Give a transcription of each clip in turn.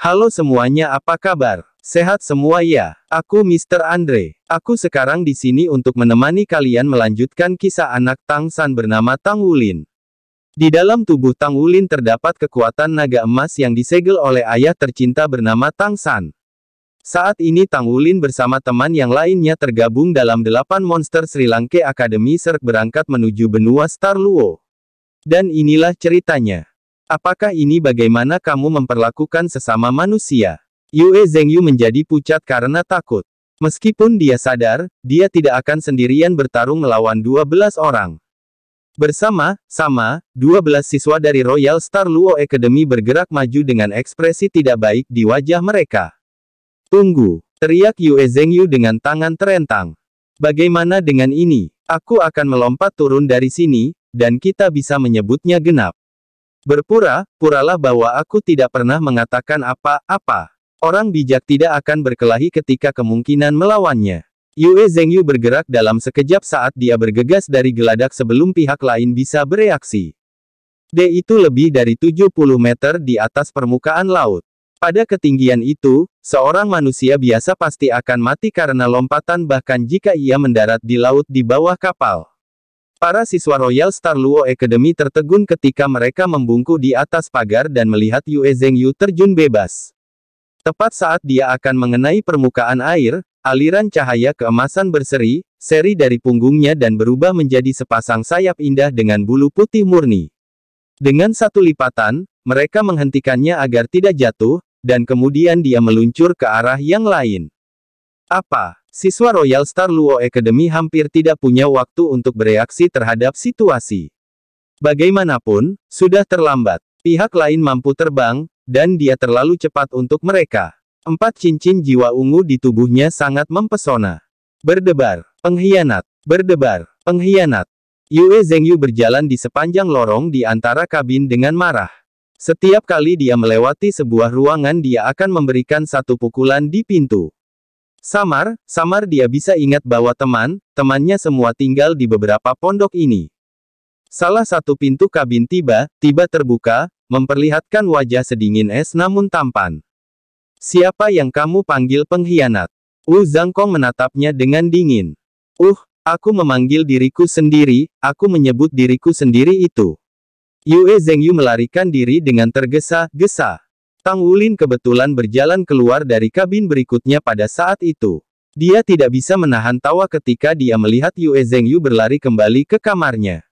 Halo semuanya apa kabar? Sehat semua ya? Aku Mr. Andre. Aku sekarang di sini untuk menemani kalian melanjutkan kisah anak Tang San bernama Tang Wulin. Di dalam tubuh Tang Wulin terdapat kekuatan naga emas yang disegel oleh ayah tercinta bernama Tang San. Saat ini Tang Wulin bersama teman yang lainnya tergabung dalam delapan monster Sri Lanka Academy Serk berangkat menuju benua Star Luo. Dan inilah ceritanya. Apakah ini bagaimana kamu memperlakukan sesama manusia? Yue Zengyu menjadi pucat karena takut. Meskipun dia sadar, dia tidak akan sendirian bertarung melawan 12 orang. Bersama, sama, 12 siswa dari Royal Star Luo Academy bergerak maju dengan ekspresi tidak baik di wajah mereka. Tunggu, teriak Yue Zengyu dengan tangan terentang. Bagaimana dengan ini? Aku akan melompat turun dari sini, dan kita bisa menyebutnya genap. Berpura, puralah bahwa aku tidak pernah mengatakan apa-apa. Orang bijak tidak akan berkelahi ketika kemungkinan melawannya. Yue Zhengyu bergerak dalam sekejap saat dia bergegas dari geladak sebelum pihak lain bisa bereaksi. D itu lebih dari 70 meter di atas permukaan laut. Pada ketinggian itu, seorang manusia biasa pasti akan mati karena lompatan bahkan jika ia mendarat di laut di bawah kapal. Para siswa Royal Star Luo Academy tertegun ketika mereka membungku di atas pagar dan melihat Yue Zheng Yu terjun bebas. Tepat saat dia akan mengenai permukaan air, aliran cahaya keemasan berseri, seri dari punggungnya dan berubah menjadi sepasang sayap indah dengan bulu putih murni. Dengan satu lipatan, mereka menghentikannya agar tidak jatuh, dan kemudian dia meluncur ke arah yang lain. Apa? Siswa Royal Star Luo Academy hampir tidak punya waktu untuk bereaksi terhadap situasi. Bagaimanapun, sudah terlambat. Pihak lain mampu terbang, dan dia terlalu cepat untuk mereka. Empat cincin jiwa ungu di tubuhnya sangat mempesona. Berdebar, pengkhianat, berdebar, pengkhianat. Yue Zengyu berjalan di sepanjang lorong di antara kabin dengan marah. Setiap kali dia melewati sebuah ruangan dia akan memberikan satu pukulan di pintu. Samar, samar dia bisa ingat bahwa teman, temannya semua tinggal di beberapa pondok ini. Salah satu pintu kabin tiba, tiba terbuka, memperlihatkan wajah sedingin es namun tampan. Siapa yang kamu panggil pengkhianat? Wu Zhangkong menatapnya dengan dingin. Uh, aku memanggil diriku sendiri, aku menyebut diriku sendiri itu. Yue Zhengyu melarikan diri dengan tergesa-gesa. Tang Wulin kebetulan berjalan keluar dari kabin berikutnya pada saat itu. Dia tidak bisa menahan tawa ketika dia melihat Yue Zhengyu berlari kembali ke kamarnya.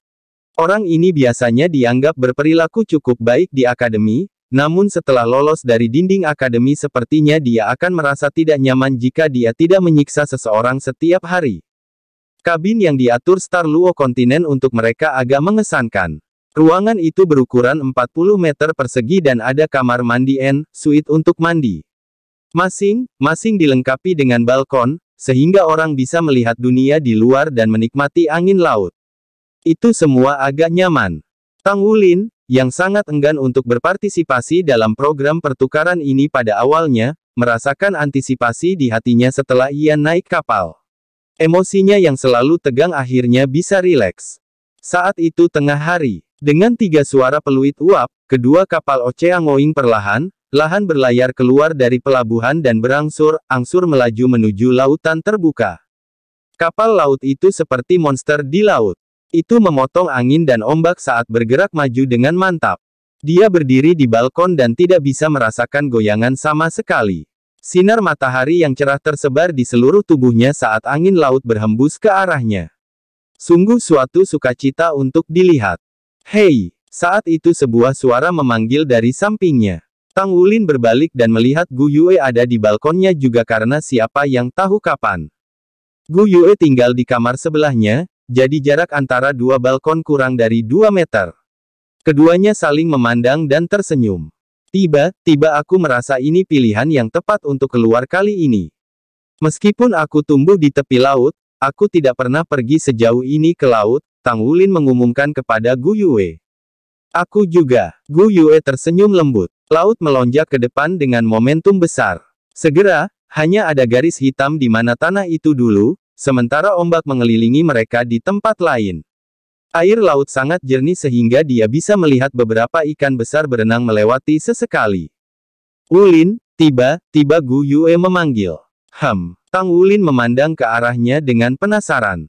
Orang ini biasanya dianggap berperilaku cukup baik di akademi, namun setelah lolos dari dinding akademi sepertinya dia akan merasa tidak nyaman jika dia tidak menyiksa seseorang setiap hari. Kabin yang diatur Star Luo Kontinen untuk mereka agak mengesankan. Ruangan itu berukuran 40 meter persegi dan ada kamar mandi N, suite untuk mandi. Masing-masing dilengkapi dengan balkon, sehingga orang bisa melihat dunia di luar dan menikmati angin laut. Itu semua agak nyaman. Tang Wulin, yang sangat enggan untuk berpartisipasi dalam program pertukaran ini pada awalnya, merasakan antisipasi di hatinya setelah ia naik kapal. Emosinya yang selalu tegang akhirnya bisa rileks. Saat itu tengah hari, dengan tiga suara peluit uap, kedua kapal Oceangoing perlahan, lahan berlayar keluar dari pelabuhan dan berangsur-angsur melaju menuju lautan terbuka. Kapal laut itu seperti monster di laut. Itu memotong angin dan ombak saat bergerak maju dengan mantap. Dia berdiri di balkon dan tidak bisa merasakan goyangan sama sekali. Sinar matahari yang cerah tersebar di seluruh tubuhnya saat angin laut berhembus ke arahnya. Sungguh suatu sukacita untuk dilihat. Hei! Saat itu sebuah suara memanggil dari sampingnya. Tang Wulin berbalik dan melihat Gu Yue ada di balkonnya juga karena siapa yang tahu kapan. Gu Yue tinggal di kamar sebelahnya, jadi jarak antara dua balkon kurang dari dua meter. Keduanya saling memandang dan tersenyum. Tiba-tiba aku merasa ini pilihan yang tepat untuk keluar kali ini. Meskipun aku tumbuh di tepi laut, aku tidak pernah pergi sejauh ini ke laut, Tang Wulin mengumumkan kepada Gu Yue. Aku juga, Gu Yue tersenyum lembut. Laut melonjak ke depan dengan momentum besar. Segera, hanya ada garis hitam di mana tanah itu dulu, sementara ombak mengelilingi mereka di tempat lain. Air laut sangat jernih sehingga dia bisa melihat beberapa ikan besar berenang melewati sesekali. Wulin, tiba-tiba Gu Yue memanggil. Ham, Tang Wulin memandang ke arahnya dengan penasaran.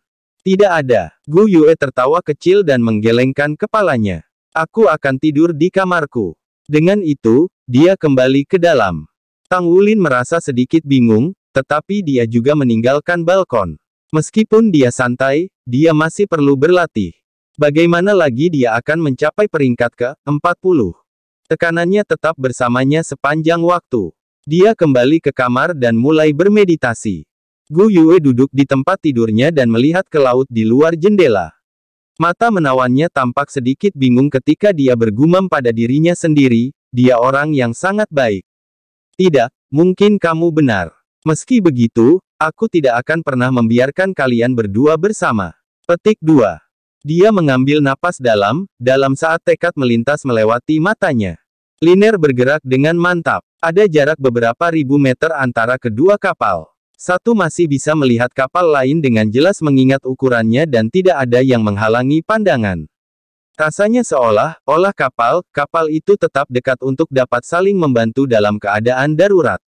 Tidak ada. Gu Yue tertawa kecil dan menggelengkan kepalanya. Aku akan tidur di kamarku. Dengan itu, dia kembali ke dalam. Tang Wulin merasa sedikit bingung, tetapi dia juga meninggalkan balkon. Meskipun dia santai, dia masih perlu berlatih. Bagaimana lagi dia akan mencapai peringkat ke-40? Tekanannya tetap bersamanya sepanjang waktu. Dia kembali ke kamar dan mulai bermeditasi. Gu Yue duduk di tempat tidurnya dan melihat ke laut di luar jendela. Mata menawannya tampak sedikit bingung ketika dia bergumam pada dirinya sendiri, dia orang yang sangat baik. Tidak, mungkin kamu benar. Meski begitu, aku tidak akan pernah membiarkan kalian berdua bersama. Petik 2. Dia mengambil napas dalam, dalam saat tekad melintas melewati matanya. Liner bergerak dengan mantap. Ada jarak beberapa ribu meter antara kedua kapal. Satu masih bisa melihat kapal lain dengan jelas mengingat ukurannya dan tidak ada yang menghalangi pandangan. Rasanya seolah, olah kapal, kapal itu tetap dekat untuk dapat saling membantu dalam keadaan darurat.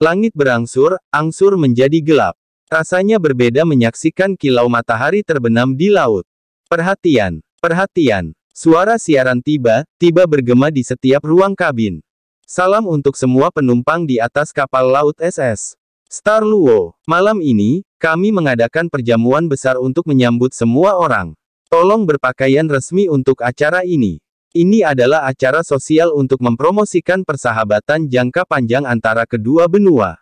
Langit berangsur, angsur menjadi gelap. Rasanya berbeda menyaksikan kilau matahari terbenam di laut. Perhatian, perhatian. Suara siaran tiba, tiba bergema di setiap ruang kabin. Salam untuk semua penumpang di atas kapal laut SS. Star Luo, malam ini, kami mengadakan perjamuan besar untuk menyambut semua orang. Tolong berpakaian resmi untuk acara ini. Ini adalah acara sosial untuk mempromosikan persahabatan jangka panjang antara kedua benua.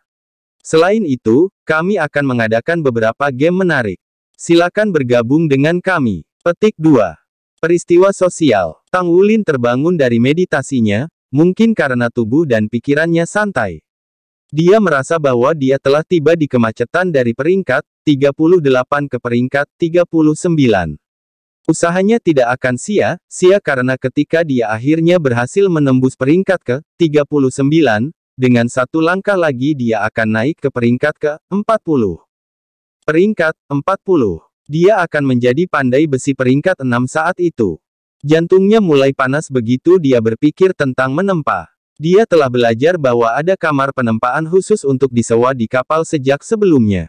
Selain itu, kami akan mengadakan beberapa game menarik. Silakan bergabung dengan kami. Petik 2. Peristiwa sosial. Tang Wulin terbangun dari meditasinya, mungkin karena tubuh dan pikirannya santai. Dia merasa bahwa dia telah tiba di kemacetan dari peringkat 38 ke peringkat 39. Usahanya tidak akan sia-sia karena ketika dia akhirnya berhasil menembus peringkat ke 39, dengan satu langkah lagi dia akan naik ke peringkat ke 40. Peringkat 40. Dia akan menjadi pandai besi peringkat 6 saat itu. Jantungnya mulai panas begitu dia berpikir tentang menempa. Dia telah belajar bahwa ada kamar penempaan khusus untuk disewa di kapal sejak sebelumnya.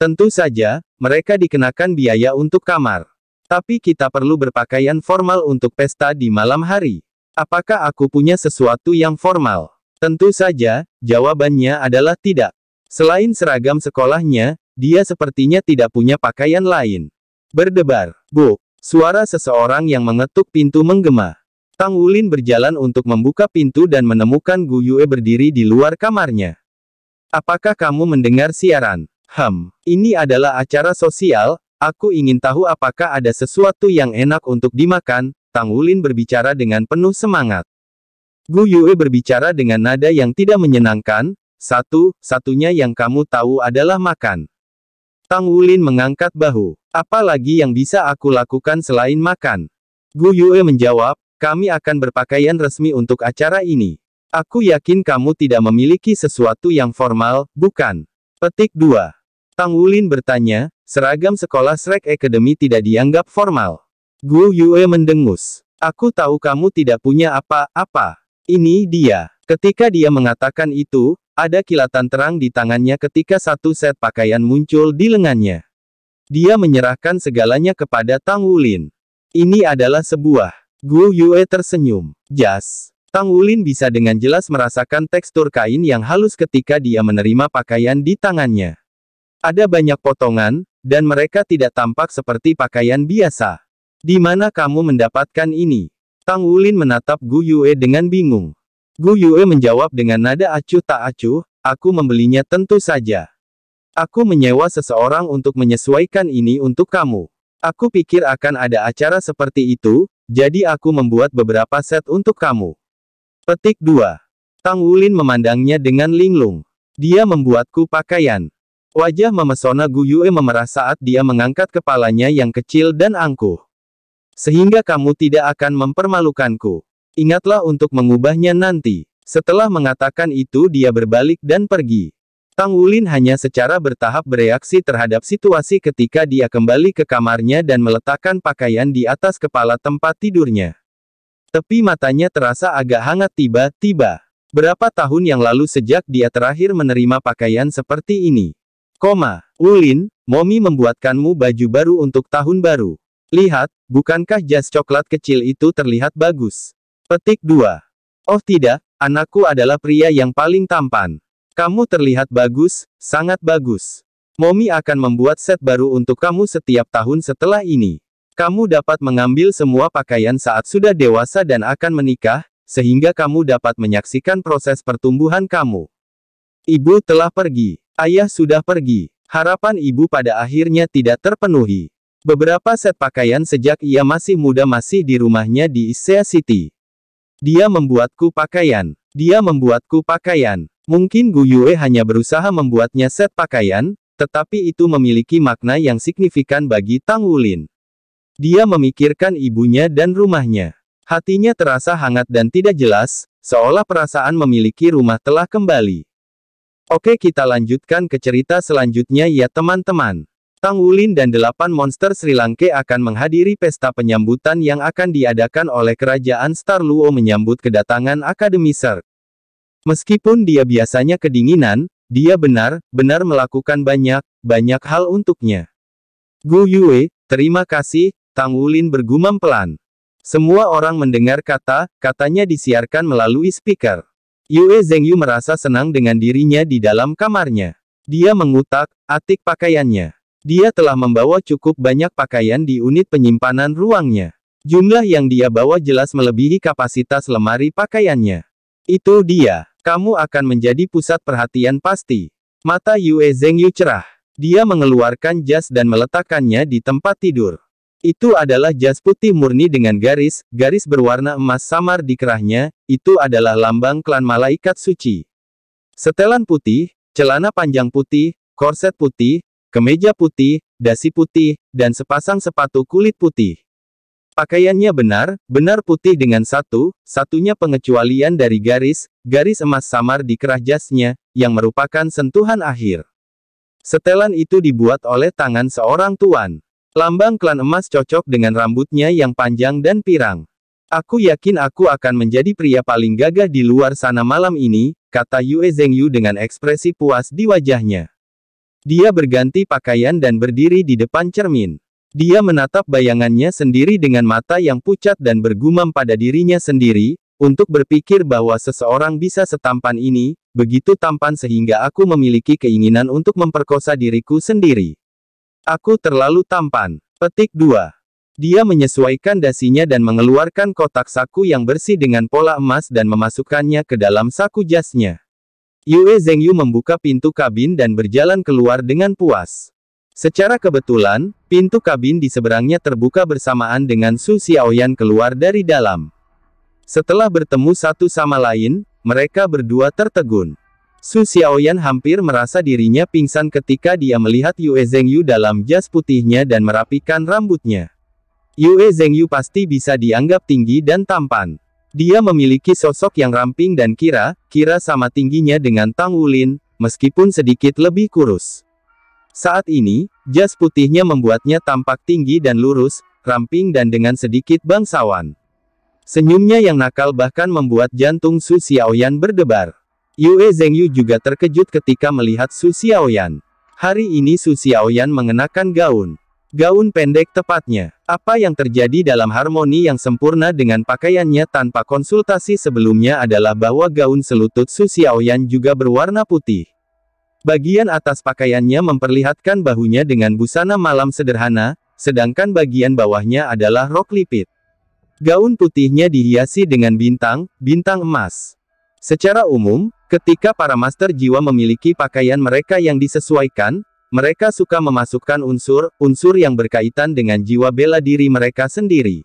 Tentu saja, mereka dikenakan biaya untuk kamar. Tapi kita perlu berpakaian formal untuk pesta di malam hari. Apakah aku punya sesuatu yang formal? Tentu saja, jawabannya adalah tidak. Selain seragam sekolahnya, dia sepertinya tidak punya pakaian lain. Berdebar, bu, suara seseorang yang mengetuk pintu menggema. Tang Wulin berjalan untuk membuka pintu dan menemukan Gu Yue berdiri di luar kamarnya. Apakah kamu mendengar siaran? Hmm, ini adalah acara sosial, aku ingin tahu apakah ada sesuatu yang enak untuk dimakan, Tang Wulin berbicara dengan penuh semangat. Gu Yue berbicara dengan nada yang tidak menyenangkan, satu, satunya yang kamu tahu adalah makan. Tang Wulin mengangkat bahu. Apa lagi yang bisa aku lakukan selain makan? Gu Yue menjawab, kami akan berpakaian resmi untuk acara ini. Aku yakin kamu tidak memiliki sesuatu yang formal, bukan? Petik 2. Tang Wulin bertanya, seragam sekolah Shrek Academy tidak dianggap formal. Gu Yue mendengus. Aku tahu kamu tidak punya apa-apa. Ini dia. Ketika dia mengatakan itu, ada kilatan terang di tangannya ketika satu set pakaian muncul di lengannya. Dia menyerahkan segalanya kepada Tang Wulin. Ini adalah sebuah Gu Yue tersenyum. Jas. Tang Wulin bisa dengan jelas merasakan tekstur kain yang halus ketika dia menerima pakaian di tangannya. Ada banyak potongan, dan mereka tidak tampak seperti pakaian biasa. Di mana kamu mendapatkan ini? Tang Wulin menatap Gu Yue dengan bingung. Gu Yue menjawab dengan nada acuh tak acuh, aku membelinya tentu saja. Aku menyewa seseorang untuk menyesuaikan ini untuk kamu. Aku pikir akan ada acara seperti itu, jadi aku membuat beberapa set untuk kamu. Petik 2. Tang Wulin memandangnya dengan linglung. Dia membuatku pakaian. Wajah memesona Yue memerah saat dia mengangkat kepalanya yang kecil dan angkuh. Sehingga kamu tidak akan mempermalukanku. Ingatlah untuk mengubahnya nanti. Setelah mengatakan itu dia berbalik dan pergi. Tang Wulin hanya secara bertahap bereaksi terhadap situasi ketika dia kembali ke kamarnya dan meletakkan pakaian di atas kepala tempat tidurnya. Tepi matanya terasa agak hangat tiba-tiba. Berapa tahun yang lalu sejak dia terakhir menerima pakaian seperti ini? Koma, Wulin, Momi membuatkanmu baju baru untuk tahun baru. Lihat, bukankah jas coklat kecil itu terlihat bagus? Petik 2. Oh tidak, anakku adalah pria yang paling tampan. Kamu terlihat bagus, sangat bagus. Momi akan membuat set baru untuk kamu setiap tahun setelah ini. Kamu dapat mengambil semua pakaian saat sudah dewasa dan akan menikah, sehingga kamu dapat menyaksikan proses pertumbuhan kamu. Ibu telah pergi, ayah sudah pergi. Harapan ibu pada akhirnya tidak terpenuhi. Beberapa set pakaian sejak ia masih muda masih di rumahnya di Isea City. Dia membuatku pakaian. Dia membuatku pakaian. Mungkin Gu Yue hanya berusaha membuatnya set pakaian, tetapi itu memiliki makna yang signifikan bagi Tang Wulin. Dia memikirkan ibunya dan rumahnya. Hatinya terasa hangat dan tidak jelas, seolah perasaan memiliki rumah telah kembali. Oke kita lanjutkan ke cerita selanjutnya ya teman-teman. Tang Wulin dan delapan monster Sri Lanka akan menghadiri pesta penyambutan yang akan diadakan oleh kerajaan Star Luo menyambut kedatangan Akademi Serk. Meskipun dia biasanya kedinginan, dia benar-benar melakukan banyak, banyak hal untuknya. Gu Yue, terima kasih, Tang Wulin bergumam pelan. Semua orang mendengar kata, katanya disiarkan melalui speaker. Yue Zhengyu merasa senang dengan dirinya di dalam kamarnya. Dia mengutak, atik pakaiannya. Dia telah membawa cukup banyak pakaian di unit penyimpanan ruangnya. Jumlah yang dia bawa jelas melebihi kapasitas lemari pakaiannya. Itu dia. Kamu akan menjadi pusat perhatian pasti. Mata Yue Zengyu cerah. Dia mengeluarkan jas dan meletakkannya di tempat tidur. Itu adalah jas putih murni dengan garis, garis berwarna emas samar di kerahnya, itu adalah lambang klan malaikat suci. Setelan putih, celana panjang putih, korset putih, kemeja putih, dasi putih, dan sepasang sepatu kulit putih. Pakaiannya benar, benar putih dengan satu, satunya pengecualian dari garis, garis emas samar di kerah jasnya, yang merupakan sentuhan akhir. Setelan itu dibuat oleh tangan seorang tuan. Lambang klan emas cocok dengan rambutnya yang panjang dan pirang. Aku yakin aku akan menjadi pria paling gagah di luar sana malam ini, kata Yue Zhengyu dengan ekspresi puas di wajahnya. Dia berganti pakaian dan berdiri di depan cermin. Dia menatap bayangannya sendiri dengan mata yang pucat dan bergumam pada dirinya sendiri, untuk berpikir bahwa seseorang bisa setampan ini, begitu tampan sehingga aku memiliki keinginan untuk memperkosa diriku sendiri. Aku terlalu tampan. Petik 2. Dia menyesuaikan dasinya dan mengeluarkan kotak saku yang bersih dengan pola emas dan memasukkannya ke dalam saku jasnya. Yue Zhengyu membuka pintu kabin dan berjalan keluar dengan puas. Secara kebetulan, Pintu kabin di seberangnya terbuka bersamaan dengan Su Xiaoyan keluar dari dalam. Setelah bertemu satu sama lain, mereka berdua tertegun. Su Xiaoyan hampir merasa dirinya pingsan ketika dia melihat Yue Zhengyu dalam jas putihnya dan merapikan rambutnya. Yue Zhengyu pasti bisa dianggap tinggi dan tampan. Dia memiliki sosok yang ramping dan kira, kira sama tingginya dengan Tang Wulin, meskipun sedikit lebih kurus. Saat ini, jas putihnya membuatnya tampak tinggi dan lurus, ramping dan dengan sedikit bangsawan. Senyumnya yang nakal bahkan membuat jantung Su Xiaoyan berdebar. Yue Zhengyu juga terkejut ketika melihat Su Xiaoyan. Hari ini Su Xiaoyan mengenakan gaun. Gaun pendek tepatnya. Apa yang terjadi dalam harmoni yang sempurna dengan pakaiannya tanpa konsultasi sebelumnya adalah bahwa gaun selutut Su Xiaoyan juga berwarna putih. Bagian atas pakaiannya memperlihatkan bahunya dengan busana malam sederhana, sedangkan bagian bawahnya adalah rok lipit. Gaun putihnya dihiasi dengan bintang, bintang emas. Secara umum, ketika para master jiwa memiliki pakaian mereka yang disesuaikan, mereka suka memasukkan unsur, unsur yang berkaitan dengan jiwa bela diri mereka sendiri.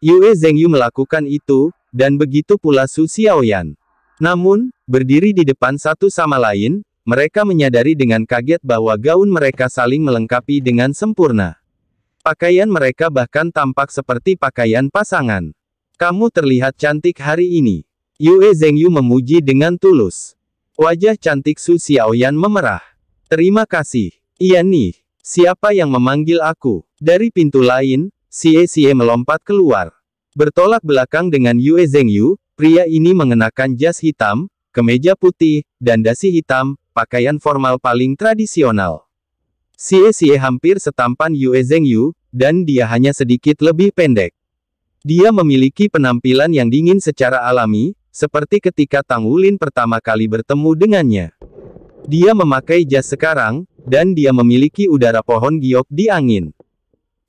Yue Zhengyu melakukan itu, dan begitu pula Su Xiaoyan. Namun, berdiri di depan satu sama lain, mereka menyadari dengan kaget bahwa gaun mereka saling melengkapi dengan sempurna. Pakaian mereka bahkan tampak seperti pakaian pasangan. Kamu terlihat cantik hari ini. Yue Zengyu memuji dengan tulus. Wajah cantik Su Xiaoyan memerah. Terima kasih. Iya nih, siapa yang memanggil aku? Dari pintu lain, Xie Xie melompat keluar. Bertolak belakang dengan Yue Zengyu, pria ini mengenakan jas hitam, kemeja putih, dan dasi hitam, pakaian formal paling tradisional. Xie Xie hampir setampan Yue Zhengyu, dan dia hanya sedikit lebih pendek. Dia memiliki penampilan yang dingin secara alami, seperti ketika Tang Wulin pertama kali bertemu dengannya. Dia memakai jas sekarang, dan dia memiliki udara pohon giok di angin.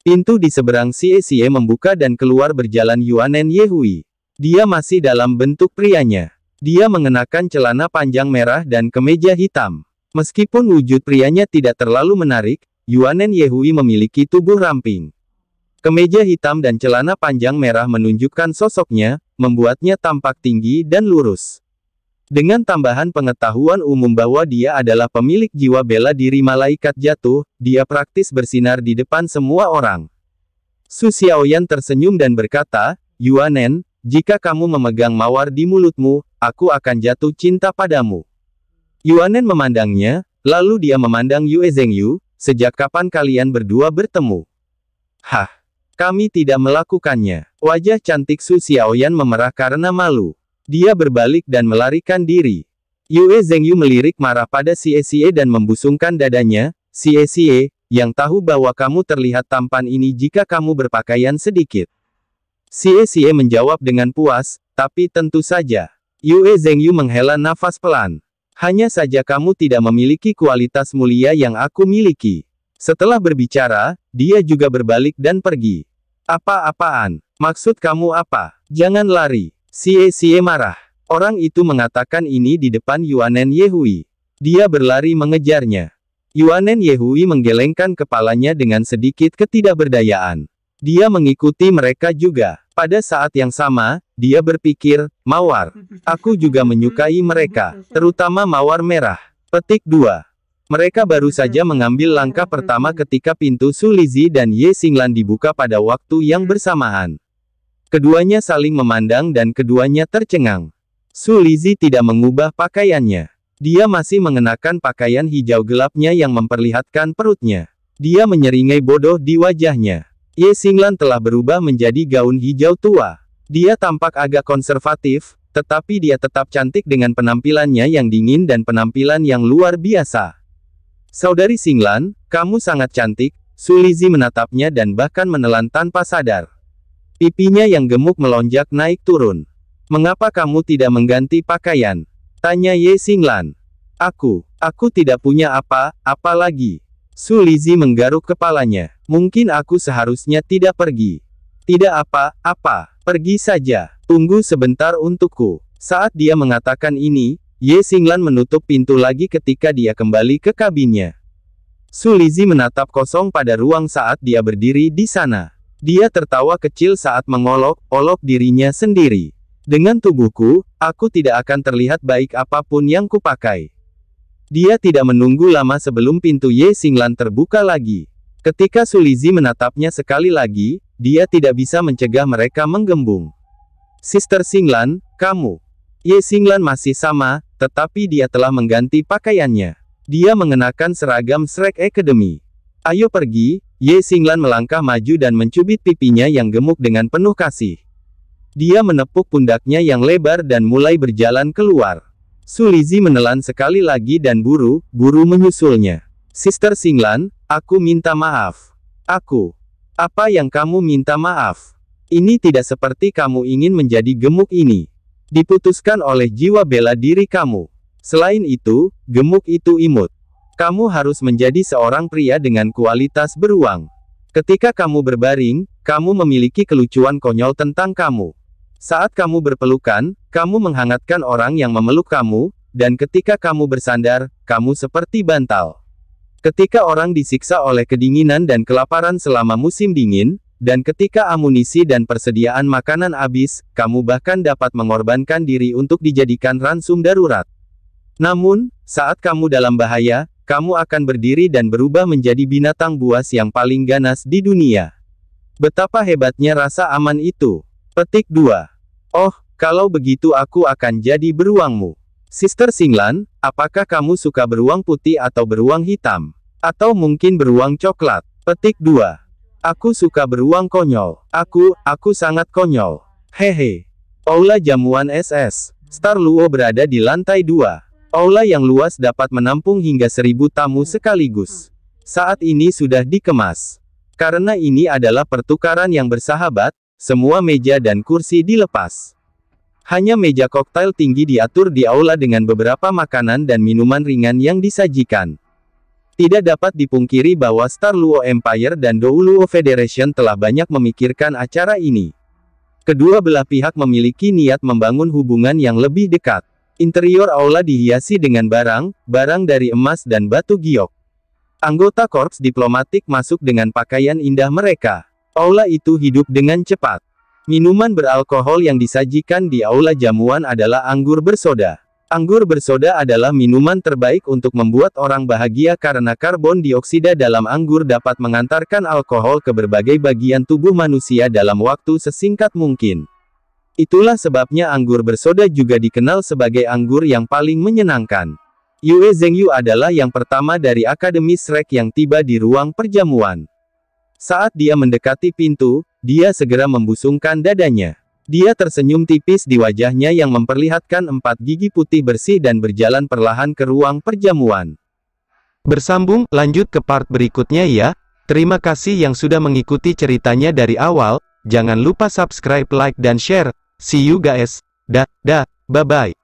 Pintu di seberang Xie Xie membuka dan keluar berjalan Yuanen Yehui. Dia masih dalam bentuk prianya. Dia mengenakan celana panjang merah dan kemeja hitam. Meskipun wujud prianya tidak terlalu menarik, Yuanen Yehui memiliki tubuh ramping. Kemeja hitam dan celana panjang merah menunjukkan sosoknya, membuatnya tampak tinggi dan lurus. Dengan tambahan pengetahuan umum bahwa dia adalah pemilik jiwa bela diri malaikat jatuh, dia praktis bersinar di depan semua orang. Su Xiaoyan tersenyum dan berkata, Yuanen, jika kamu memegang mawar di mulutmu, aku akan jatuh cinta padamu. Yuanen memandangnya, lalu dia memandang Yue Zhengyu, sejak kapan kalian berdua bertemu? Hah, kami tidak melakukannya. Wajah cantik Su Xiaoyan memerah karena malu. Dia berbalik dan melarikan diri. Yue Zhengyu melirik marah pada Xie Xie dan membusungkan dadanya, Xie Xie, yang tahu bahwa kamu terlihat tampan ini jika kamu berpakaian sedikit. Xie Xie menjawab dengan puas, tapi tentu saja. Yue Zhengyu menghela nafas pelan. Hanya saja kamu tidak memiliki kualitas mulia yang aku miliki. Setelah berbicara, dia juga berbalik dan pergi. Apa-apaan? Maksud kamu apa? Jangan lari. Xie Xie marah. Orang itu mengatakan ini di depan Yuanen Yehui. Dia berlari mengejarnya. Yuanen Yehui menggelengkan kepalanya dengan sedikit ketidakberdayaan. Dia mengikuti mereka juga. Pada saat yang sama, dia berpikir, Mawar, aku juga menyukai mereka, terutama Mawar Merah. Petik 2. Mereka baru saja mengambil langkah pertama ketika pintu Sulizi dan Ye Singlan dibuka pada waktu yang bersamaan. Keduanya saling memandang dan keduanya tercengang. Sulizi tidak mengubah pakaiannya. Dia masih mengenakan pakaian hijau gelapnya yang memperlihatkan perutnya. Dia menyeringai bodoh di wajahnya. Ye Singlan telah berubah menjadi gaun hijau tua. Dia tampak agak konservatif, tetapi dia tetap cantik dengan penampilannya yang dingin dan penampilan yang luar biasa. Saudari Singlan, kamu sangat cantik, Sulizi menatapnya dan bahkan menelan tanpa sadar. Pipinya yang gemuk melonjak naik turun. Mengapa kamu tidak mengganti pakaian? Tanya Ye Singlan. Aku, aku tidak punya apa, apa lagi. Sulizi menggaruk kepalanya. Mungkin aku seharusnya tidak pergi. Tidak apa-apa, pergi saja. Tunggu sebentar untukku. Saat dia mengatakan ini, Ye Singlan menutup pintu lagi ketika dia kembali ke kabinnya. Sulizi menatap kosong pada ruang saat dia berdiri di sana. Dia tertawa kecil saat mengolok-olok dirinya sendiri. Dengan tubuhku, aku tidak akan terlihat baik apapun yang kupakai. Dia tidak menunggu lama sebelum pintu Ye Singlan terbuka lagi. Ketika Sulizi menatapnya sekali lagi, dia tidak bisa mencegah mereka menggembung. Sister Singlan, kamu. Ye Singlan masih sama, tetapi dia telah mengganti pakaiannya. Dia mengenakan seragam Shrek Academy. Ayo pergi, Ye Singlan melangkah maju dan mencubit pipinya yang gemuk dengan penuh kasih. Dia menepuk pundaknya yang lebar dan mulai berjalan keluar. Sulizi menelan sekali lagi dan buru, buru menyusulnya. Sister Singlan, aku minta maaf. Aku. Apa yang kamu minta maaf? Ini tidak seperti kamu ingin menjadi gemuk ini. Diputuskan oleh jiwa bela diri kamu. Selain itu, gemuk itu imut. Kamu harus menjadi seorang pria dengan kualitas beruang. Ketika kamu berbaring, kamu memiliki kelucuan konyol tentang kamu. Saat kamu berpelukan, kamu menghangatkan orang yang memeluk kamu, dan ketika kamu bersandar, kamu seperti bantal. Ketika orang disiksa oleh kedinginan dan kelaparan selama musim dingin, dan ketika amunisi dan persediaan makanan habis, kamu bahkan dapat mengorbankan diri untuk dijadikan ransum darurat. Namun, saat kamu dalam bahaya, kamu akan berdiri dan berubah menjadi binatang buas yang paling ganas di dunia. Betapa hebatnya rasa aman itu. Petik 2. Oh, kalau begitu aku akan jadi beruangmu. Sister Singlan, apakah kamu suka beruang putih atau beruang hitam? Atau mungkin beruang coklat? Petik 2. Aku suka beruang konyol. Aku, aku sangat konyol. Hehe. Aula jamuan SS. Star Luo berada di lantai 2. Aula yang luas dapat menampung hingga seribu tamu sekaligus. Saat ini sudah dikemas. Karena ini adalah pertukaran yang bersahabat, semua meja dan kursi dilepas. Hanya meja koktail tinggi diatur di aula dengan beberapa makanan dan minuman ringan yang disajikan. Tidak dapat dipungkiri bahwa Star Luo Empire dan Douluo Federation telah banyak memikirkan acara ini. Kedua belah pihak memiliki niat membangun hubungan yang lebih dekat. Interior aula dihiasi dengan barang, barang dari emas dan batu giok. Anggota korps diplomatik masuk dengan pakaian indah mereka. Aula itu hidup dengan cepat. Minuman beralkohol yang disajikan di aula jamuan adalah anggur bersoda. Anggur bersoda adalah minuman terbaik untuk membuat orang bahagia karena karbon dioksida dalam anggur dapat mengantarkan alkohol ke berbagai bagian tubuh manusia dalam waktu sesingkat mungkin. Itulah sebabnya anggur bersoda juga dikenal sebagai anggur yang paling menyenangkan. Yue Zhengyu adalah yang pertama dari Akademi Shrek yang tiba di ruang perjamuan. Saat dia mendekati pintu, dia segera membusungkan dadanya. Dia tersenyum tipis di wajahnya yang memperlihatkan empat gigi putih bersih dan berjalan perlahan ke ruang perjamuan. Bersambung, lanjut ke part berikutnya ya. Terima kasih yang sudah mengikuti ceritanya dari awal, jangan lupa subscribe, like, dan share. See you guys. Dah, dah, bye-bye.